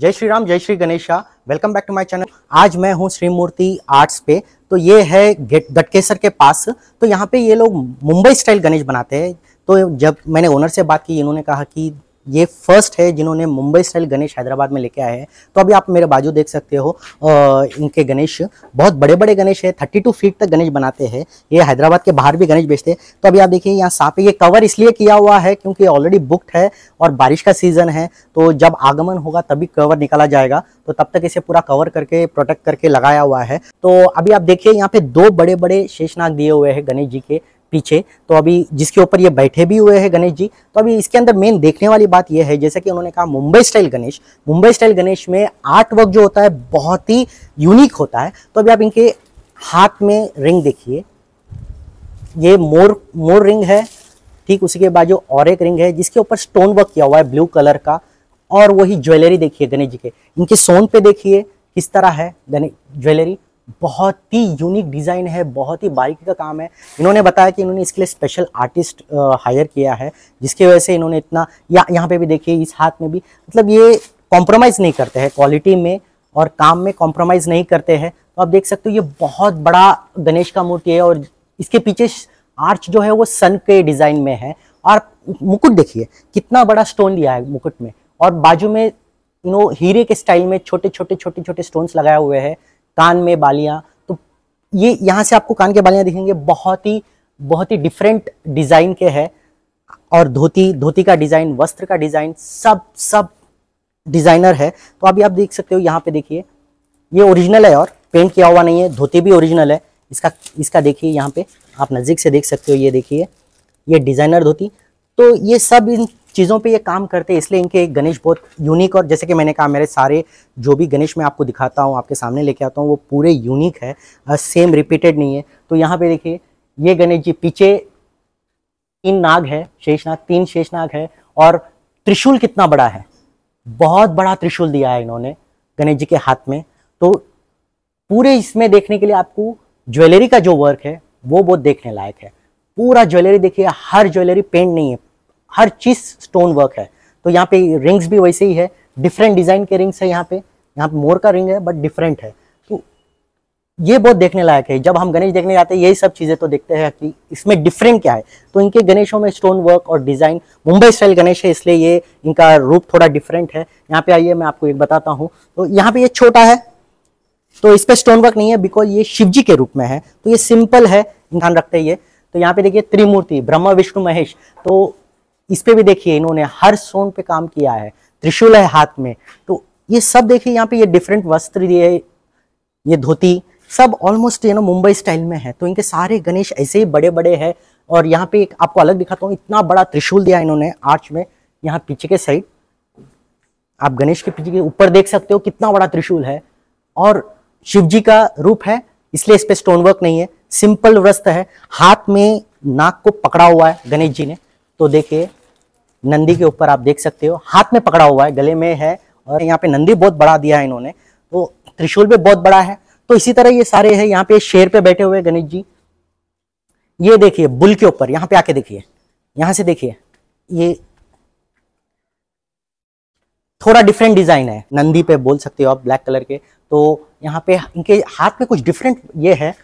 जय श्री राम जय Shri Ganesha welcome back to my channel आज मैं हूँ श्री मूर्ति आर्ट्स पे तो ये है गेट गटकेसर के पास तो यहाँ पे ये लोग मुंबई स्टाइल गणेश बनाते हैं तो जब मैंने ओनर से बात की इन्होंने कहा कि ये फर्स्ट है जिन्होंने मुंबई स्टाइल गणेश हैदराबाद में लेके आए हैं तो अभी आप मेरे बाजू देख सकते हो इनके गणेश बहुत बड़े बड़े गणेश है थर्टी टू फीट तक गणेश बनाते हैं ये हैदराबाद के बाहर भी गणेश बेचते हैं तो अभी आप देखिए यहाँ साफ ये कवर इसलिए किया हुआ है क्योंकि ऑलरेडी बुक्ड है और बारिश का सीजन है तो जब आगमन होगा तभी कवर निकाला जाएगा तो तब तक इसे पूरा कवर करके प्रोटेक्ट करके लगाया हुआ है तो अभी आप देखिए यहाँ पे दो बड़े बड़े शेषनाग दिए हुए हैं गणेश जी के पीछे तो अभी जिसके ऊपर ये बैठे भी हुए हैं गणेश जी तो अभी इसके अंदर मेन देखने वाली बात यह है जैसे कि उन्होंने कहा मुंबई स्टाइल गणेश मुंबई स्टाइल गणेश में आर्ट वर्क जो होता है बहुत ही यूनिक होता है तो अभी आप इनके हाथ में रिंग देखिए ये मोर मोर रिंग है ठीक उसी के बाद जो और एक रिंग है जिसके ऊपर स्टोन वर्क किया हुआ है ब्लू कलर का और वही ज्वेलरी देखिए गणेश जी के इनके सोन पे देखिए किस तरह है गणेश ज्वेलरी बहुत ही यूनिक डिज़ाइन है बहुत ही बारीकी का काम है इन्होंने बताया कि इन्होंने इसके लिए स्पेशल आर्टिस्ट हायर किया है जिसकी वजह से इन्होंने इतना या यहाँ पे भी देखिए इस हाथ में भी मतलब ये कॉम्प्रोमाइज़ नहीं करते हैं क्वालिटी में और काम में कॉम्प्रोमाइज़ नहीं करते हैं तो आप देख सकते हो ये बहुत बड़ा गणेश का मूर्ति है और इसके पीछे आर्च जो है वो सन के डिज़ाइन में है और मुकुट देखिए कितना बड़ा स्टोन लिया है मुकुट में और बाजू में नो हीरे के स्टाइल में छोटे छोटे छोटे छोटे स्टोन्स लगाए हुए हैं कान में बालियाँ तो ये यहाँ से आपको कान के बालियाँ दिखेंगे बहुत ही बहुत ही डिफरेंट डिज़ाइन के है और धोती धोती का डिज़ाइन वस्त्र का डिज़ाइन सब सब डिज़ाइनर है तो अभी आप देख सकते हो यहाँ पे देखिए ये ओरिजिनल है और पेंट किया हुआ नहीं है धोती भी ओरिजिनल है इसका इसका देखिए यहाँ पे आप नज़दीक से देख सकते हो ये देखिए ये डिज़ाइनर धोती तो ये सब इन चीज़ों पे ये काम करते हैं इसलिए इनके गणेश बहुत यूनिक और जैसे कि मैंने कहा मेरे सारे जो भी गणेश मैं आपको दिखाता हूँ आपके सामने लेके आता हूँ वो पूरे यूनिक है सेम रिपीटेड नहीं है तो यहाँ पे देखिए ये गणेश जी पीछे तीन नाग है शेषनाग तीन शेषनाग है और त्रिशूल कितना बड़ा है बहुत बड़ा त्रिशूल दिया है इन्होंने गणेश जी के हाथ में तो पूरे इसमें देखने के लिए आपको ज्वेलरी का जो वर्क है वो बहुत देखने लायक है पूरा ज्वेलरी देखिए हर ज्वेलरी पेंट नहीं है हर चीज़ स्टोन वर्क है तो यहाँ पे रिंग्स भी वैसे ही है डिफरेंट डिज़ाइन के रिंग्स है यहाँ पे यहाँ पे मोर का रिंग है बट डिफरेंट है तो ये बहुत देखने लायक है जब हम गणेश देखने जाते हैं यही सब चीज़ें तो देखते हैं कि इसमें डिफरेंट क्या है तो इनके गणेशों में स्टोन वर्क और डिज़ाइन मुंबई स्टाइल गणेश है इसलिए ये इनका रूप थोड़ा डिफरेंट है यहाँ पे आइए मैं आपको एक बताता हूँ तो यहाँ पे ये छोटा है तो इस पर स्टोन वर्क नहीं है बिकॉज ये जी के रूप में है तो ये सिंपल है ध्यान रखते ये तो यहाँ पे देखिए त्रिमूर्ति ब्रह्मा विष्णु महेश तो इस पे भी देखिए इन्होंने हर सोन पे काम किया है त्रिशूल है हाथ में तो ये सब देखिए यहाँ पे ये डिफरेंट वस्त्र दिए ये धोती सब ऑलमोस्ट ये नो मुंबई स्टाइल में है तो इनके सारे गणेश ऐसे ही बड़े बड़े हैं और यहाँ पे एक आपको अलग दिखाता हूँ इतना बड़ा त्रिशूल दिया इन्होंने आर्च में यहाँ पीछे के साइड आप गणेश के पीछे के ऊपर देख सकते हो कितना बड़ा त्रिशूल है और शिव जी का रूप है इसलिए इस पर स्टोन वर्क नहीं है सिंपल व्रस्त है हाथ में नाक को पकड़ा हुआ है गणेश जी ने तो देखिए नंदी के ऊपर आप देख सकते हो हाथ में पकड़ा हुआ है गले में है और यहाँ पे नंदी बहुत बड़ा दिया है इन्होंने तो त्रिशूल भी बहुत बड़ा है तो इसी तरह ये सारे है यहाँ पे शेर पे बैठे हुए गणेश जी ये देखिए बुल के ऊपर यहाँ पे आके देखिए यहां से देखिए ये थोड़ा डिफरेंट डिजाइन है नंदी पे बोल सकते हो आप ब्लैक कलर के तो यहाँ पे इनके हाथ में कुछ डिफरेंट ये है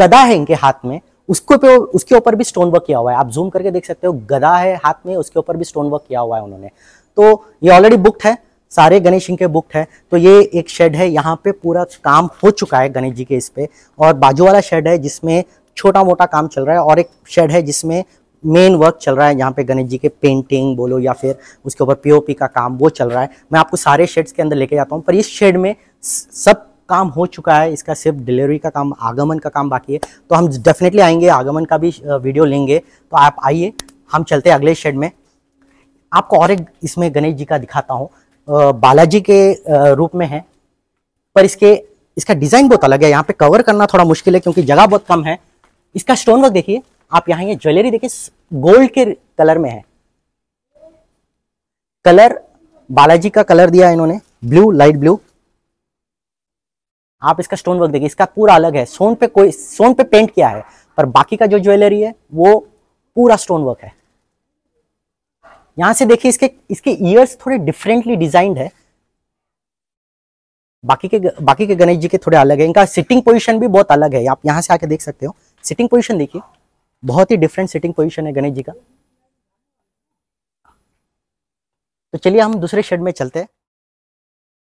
गदा है इनके हाथ में उसको पे उसके ऊपर भी स्टोन वर्क किया हुआ है आप जूम करके देख सकते हो गदा है हाथ में उसके ऊपर भी स्टोन वर्क किया हुआ है उन्होंने तो ये ऑलरेडी बुक्ड है सारे गणेश सिंह के बुक्ड है तो ये एक शेड है यहाँ पे पूरा काम हो चुका है गणेश जी के इस पे और बाजू वाला शेड है जिसमें छोटा मोटा काम चल रहा है और एक शेड है जिसमें मेन वर्क चल रहा है यहाँ पे गणेश जी के पेंटिंग बोलो या फिर उसके ऊपर पीओपी का काम वो चल रहा है मैं आपको सारे शेड्स के अंदर लेके जाता हूँ पर इस शेड में सब काम हो चुका है इसका सिर्फ डिलीवरी का काम आगमन का काम बाकी है तो हम डेफिनेटली आएंगे आगमन का भी वीडियो लेंगे तो आप आइए हम चलते हैं अगले शेड में आपको और एक इसमें गणेश जी का दिखाता हूँ बालाजी के रूप में है पर इसके इसका डिज़ाइन बहुत अलग है यहाँ पे कवर करना थोड़ा मुश्किल है क्योंकि जगह बहुत कम है इसका स्टोन वर्क देखिए आप यहाँ ये ज्वेलरी देखिए गोल्ड के कलर में है कलर बालाजी का कलर दिया इन्होंने ब्लू लाइट ब्लू आप इसका स्टोन वर्क देखिए इसका पूरा अलग है सोन पे कोई सोन पे पेंट किया है पर बाकी का जो ज्वेलरी है वो पूरा स्टोन वर्क है यहां से देखिए इसके इसके ईयर्स थोड़े डिफरेंटली डिजाइंड है बाकी के बाकी के गणेश जी के थोड़े अलग है इनका सिटिंग पोजिशन भी बहुत अलग है आप यहाँ से आके देख सकते हो सिटिंग पोजिशन देखिए बहुत ही डिफरेंट सिटिंग पोजिशन है गणेश जी का तो चलिए हम दूसरे शेड में चलते हैं